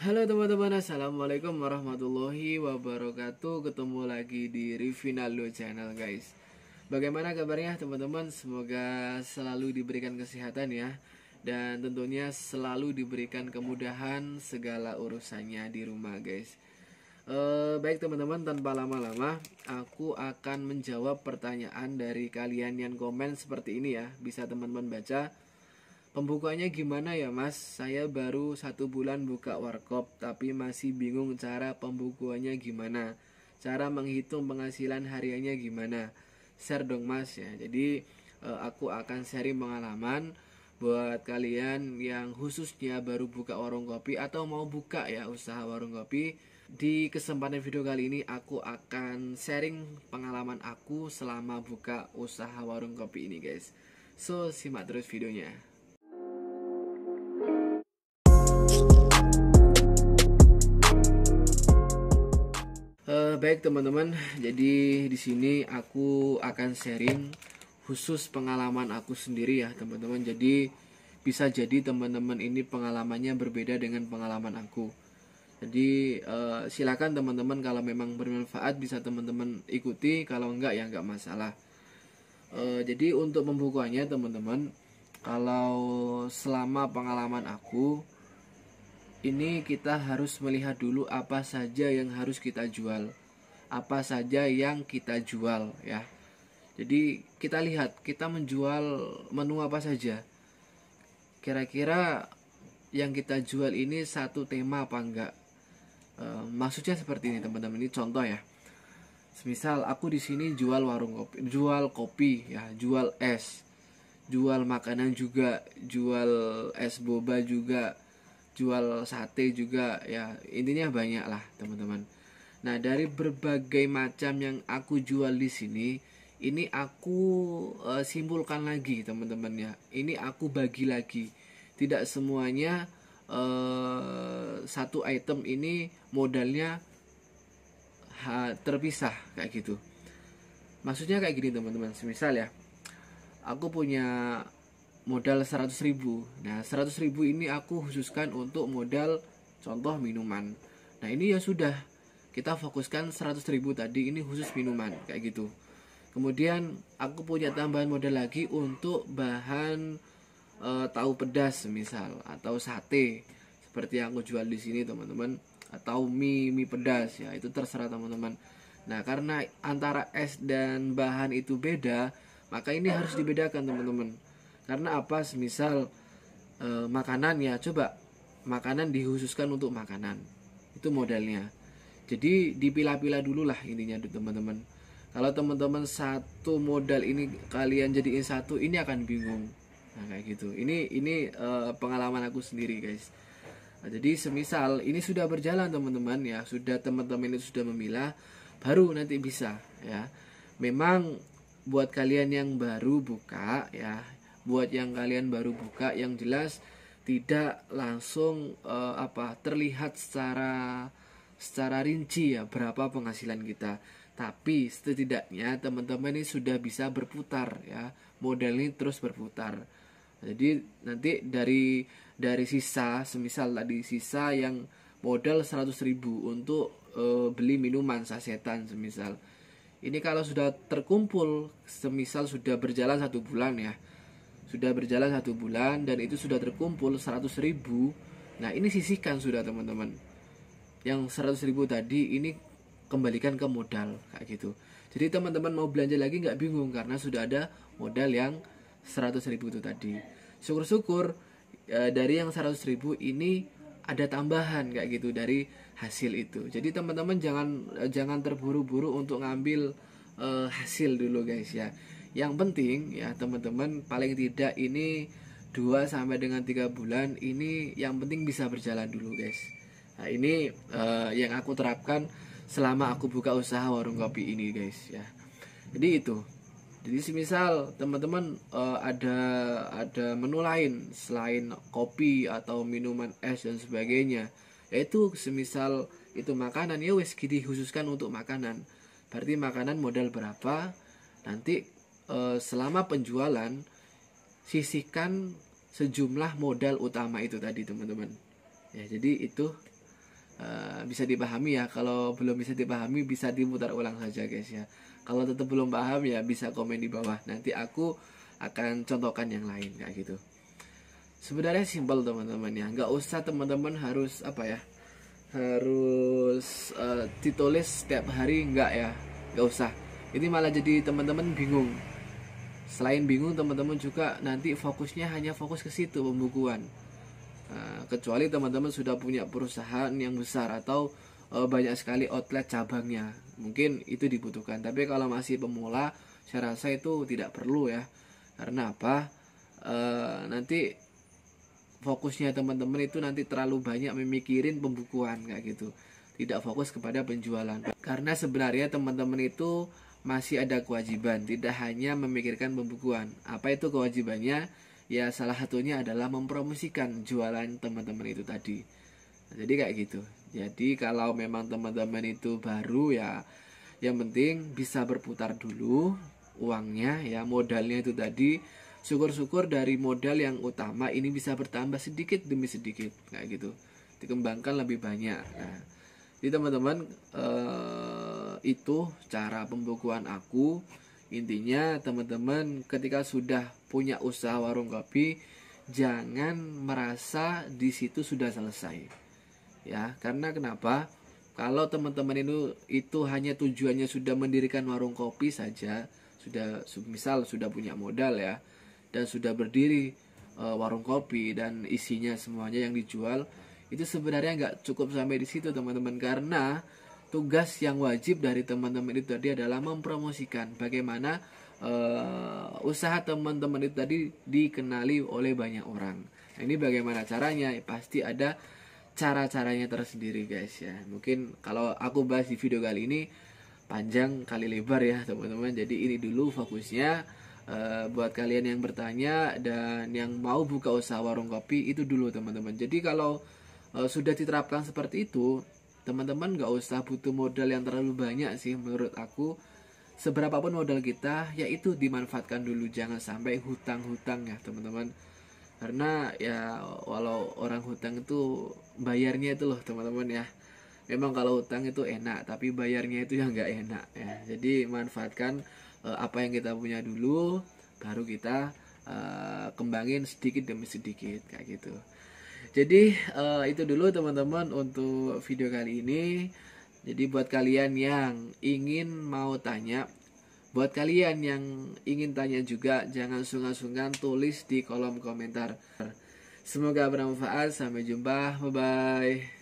Halo teman-teman, Assalamualaikum warahmatullahi wabarakatuh Ketemu lagi di Rivinaldo Channel guys Bagaimana kabarnya teman-teman? Semoga selalu diberikan kesehatan ya Dan tentunya selalu diberikan kemudahan segala urusannya di rumah guys e, Baik teman-teman, tanpa lama-lama Aku akan menjawab pertanyaan dari kalian yang komen seperti ini ya Bisa teman-teman baca Pembukuannya gimana ya mas? Saya baru satu bulan buka warkop tapi masih bingung cara pembukuannya gimana. Cara menghitung penghasilan hariannya gimana. Share dong mas ya. Jadi eh, aku akan sharing pengalaman buat kalian yang khususnya baru buka warung kopi atau mau buka ya usaha warung kopi. Di kesempatan video kali ini aku akan sharing pengalaman aku selama buka usaha warung kopi ini guys. So simak terus videonya. baik teman-teman, jadi di sini aku akan sharing khusus pengalaman aku sendiri ya teman-teman. Jadi bisa jadi teman-teman ini pengalamannya berbeda dengan pengalaman aku. Jadi uh, silakan teman-teman kalau memang bermanfaat bisa teman-teman ikuti, kalau enggak ya enggak masalah. Uh, jadi untuk pembukuannya teman-teman, kalau selama pengalaman aku ini kita harus melihat dulu apa saja yang harus kita jual apa saja yang kita jual ya. Jadi kita lihat kita menjual menu apa saja. Kira-kira yang kita jual ini satu tema apa enggak? E, maksudnya seperti ini teman-teman ini contoh ya. Misal aku di sini jual warung kopi, jual kopi ya, jual es, jual makanan juga, jual es boba juga, jual sate juga ya. Intinya banyak lah teman-teman Nah, dari berbagai macam yang aku jual di sini, ini aku e, simpulkan lagi, teman-teman ya. Ini aku bagi lagi. Tidak semuanya e, satu item ini modalnya ha, terpisah kayak gitu. Maksudnya kayak gini, teman-teman. Semisal ya, aku punya modal 100.000. Nah 100.000 ini aku khususkan untuk modal contoh minuman Nah ini ya sudah kita fokuskan 100 ribu tadi ini khusus minuman kayak gitu kemudian aku punya tambahan modal lagi untuk bahan e, tahu pedas misal atau sate seperti yang aku jual di sini teman-teman atau mie mie pedas ya itu terserah teman-teman nah karena antara es dan bahan itu beda maka ini harus dibedakan teman-teman karena apa misal e, eh, makanan ya coba makanan dihususkan untuk makanan itu modalnya jadi dipilah-pilah dulu lah intinya teman-teman kalau teman-teman satu modal ini kalian jadiin satu ini akan bingung nah kayak gitu ini ini uh, pengalaman aku sendiri guys nah, jadi semisal ini sudah berjalan teman-teman ya sudah teman-teman itu sudah memilah baru nanti bisa ya memang buat kalian yang baru buka ya buat yang kalian baru buka yang jelas tidak langsung uh, apa terlihat secara secara rinci ya berapa penghasilan kita. Tapi setidaknya teman-teman ini sudah bisa berputar ya. Model ini terus berputar. Jadi nanti dari dari sisa, semisal tadi sisa yang modal 100.000 untuk e, beli minuman sasetan semisal. Ini kalau sudah terkumpul, semisal sudah berjalan satu bulan ya, sudah berjalan satu bulan dan itu sudah terkumpul 100.000 Nah ini sisihkan sudah teman-teman yang 100 ribu tadi ini kembalikan ke modal kayak gitu jadi teman-teman mau belanja lagi nggak bingung karena sudah ada modal yang 100 ribu itu tadi syukur-syukur e, dari yang 100 ribu ini ada tambahan kayak gitu dari hasil itu jadi teman-teman jangan e, jangan terburu-buru untuk ngambil e, hasil dulu guys ya yang penting ya teman-teman paling tidak ini 2 sampai dengan 3 bulan ini yang penting bisa berjalan dulu guys nah, ini uh, yang aku terapkan selama aku buka usaha warung kopi ini guys ya jadi itu jadi semisal teman-teman uh, ada ada menu lain selain kopi atau minuman es dan sebagainya yaitu semisal itu makanan ya wes khususkan untuk makanan berarti makanan modal berapa nanti uh, selama penjualan sisihkan sejumlah modal utama itu tadi teman-teman ya jadi itu Eh, bisa dipahami ya kalau belum bisa dipahami bisa diputar ulang saja guys ya kalau tetap belum paham ya bisa komen di bawah nanti aku akan contohkan yang lain kayak gitu sebenarnya simpel teman-teman ya nggak usah teman-teman harus apa ya harus uh, ditulis setiap hari nggak ya nggak usah ini malah jadi teman-teman bingung selain bingung teman-teman juga nanti fokusnya hanya fokus ke situ pembukuan Eh, kecuali teman-teman sudah punya perusahaan yang besar atau eh, banyak sekali outlet cabangnya, mungkin itu dibutuhkan. Tapi kalau masih pemula, saya rasa itu tidak perlu ya. Karena apa? E, nanti fokusnya teman-teman itu nanti terlalu banyak memikirin pembukuan kayak gitu. Tidak fokus kepada penjualan. Karena sebenarnya teman-teman itu masih ada kewajiban, tidak hanya memikirkan pembukuan. Apa itu kewajibannya? ya salah satunya adalah mempromosikan jualan teman-teman itu tadi nah, jadi kayak gitu jadi kalau memang teman-teman itu baru ya yang penting bisa berputar dulu uangnya ya modalnya itu tadi syukur-syukur dari modal yang utama ini bisa bertambah sedikit demi sedikit kayak gitu dikembangkan lebih banyak nah jadi teman-teman eh, itu cara pembukuan aku Intinya teman-teman ketika sudah punya usaha warung kopi jangan merasa di situ sudah selesai. Ya, karena kenapa? Kalau teman-teman itu itu hanya tujuannya sudah mendirikan warung kopi saja, sudah misal sudah punya modal ya dan sudah berdiri e, warung kopi dan isinya semuanya yang dijual itu sebenarnya nggak cukup sampai di situ teman-teman karena tugas yang wajib dari teman-teman itu tadi adalah mempromosikan bagaimana uh, usaha teman-teman itu tadi dikenali oleh banyak orang. Nah, ini bagaimana caranya? Pasti ada cara-caranya tersendiri guys ya. Mungkin kalau aku bahas di video kali ini panjang kali lebar ya teman-teman. Jadi ini dulu fokusnya. Eh, buat kalian yang bertanya dan yang mau buka usaha warung kopi itu dulu teman-teman. Jadi kalau uh, sudah diterapkan seperti itu, teman-teman nggak usah butuh modal yang terlalu banyak sih menurut aku seberapapun modal kita yaitu dimanfaatkan dulu jangan sampai hutang-hutang ya teman-teman karena ya walau orang hutang itu bayarnya itu loh teman-teman ya memang kalau hutang itu enak tapi bayarnya itu yang nggak enak ya jadi manfaatkan uh, apa yang kita punya dulu baru kita uh, kembangin sedikit demi sedikit kayak gitu jadi uh, itu dulu teman-teman untuk video kali ini. Jadi buat kalian yang ingin mau tanya, buat kalian yang ingin tanya juga jangan sungkan-sungkan tulis di kolom komentar. Semoga bermanfaat. Sampai jumpa. Bye bye.